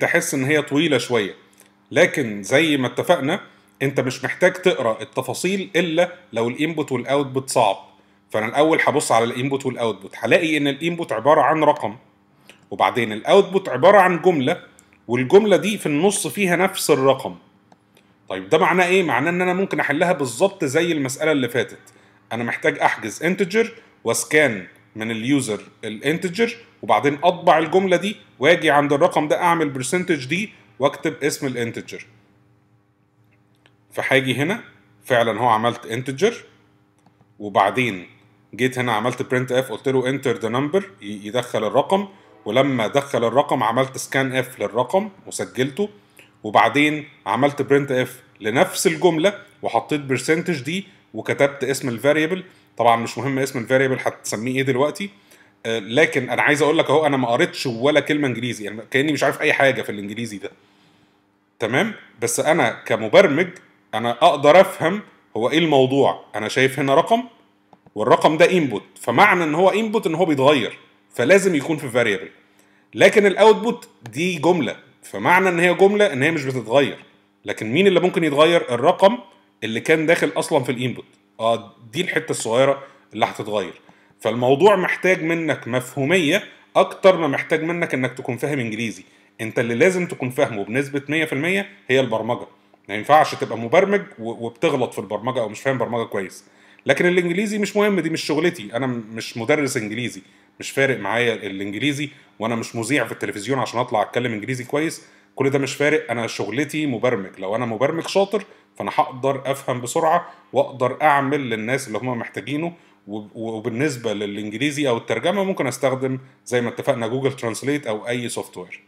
تحس ان هي طويله شويه لكن زي ما اتفقنا انت مش محتاج تقرا التفاصيل الا لو الانبوت والاوتبوت صعب فانا الاول هبص على الانبوت والاوتبوت هلاقي ان الانبوت عباره عن رقم وبعدين الاوتبوت عباره عن جمله والجمله دي في النص فيها نفس الرقم طيب ده معناه ايه معناه ان انا ممكن احلها بالظبط زي المساله اللي فاتت انا محتاج احجز انتجر واسكان من اليوزر الانتجر وبعدين اطبع الجمله دي واجي عند الرقم ده اعمل برسنتج دي واكتب اسم الانتجر فهاجي هنا فعلا هو عملت انتجر وبعدين جيت هنا عملت برنت اف قلت له انتر ذا نمبر يدخل الرقم ولما دخل الرقم عملت سكان اف للرقم وسجلته وبعدين عملت برنت اف لنفس الجمله وحطيت برسنتج دي وكتبت اسم الفاريبل طبعا مش مهم اسم الفاريبل هتسميه ايه دلوقتي آه، لكن انا عايز اقول لك اهو انا ما قريتش ولا كلمه انجليزي يعني كاني مش عارف اي حاجه في الانجليزي ده تمام بس انا كمبرمج انا اقدر افهم هو ايه الموضوع انا شايف هنا رقم والرقم ده انبوت فمعنى ان هو انبوت ان هو بيتغير فلازم يكون في فاريبل لكن الاوتبوت دي جمله فمعنى ان هي جمله ان هي مش بتتغير لكن مين اللي ممكن يتغير الرقم اللي كان داخل اصلا في الانبوت اه دي الحته الصغيره اللي هتتغير فالموضوع محتاج منك مفهوميه اكتر ما محتاج منك انك تكون فاهم انجليزي انت اللي لازم تكون فاهمه بنسبه 100% هي البرمجه ما ينفعش تبقى مبرمج وبتغلط في البرمجه او مش فاهم برمجه كويس لكن الانجليزي مش مهم دي مش شغلتي انا مش مدرس انجليزي مش فارق معايا الانجليزي وانا مش مذيع في التلفزيون عشان اطلع اتكلم انجليزي كويس كل ده مش فارق انا شغلتي مبرمج لو انا مبرمج شاطر فانا هقدر افهم بسرعه واقدر اعمل للناس اللي هم محتاجينه وبالنسبه للانجليزي او الترجمه ممكن استخدم زي ما اتفقنا جوجل ترانسليت او اي سوفت وير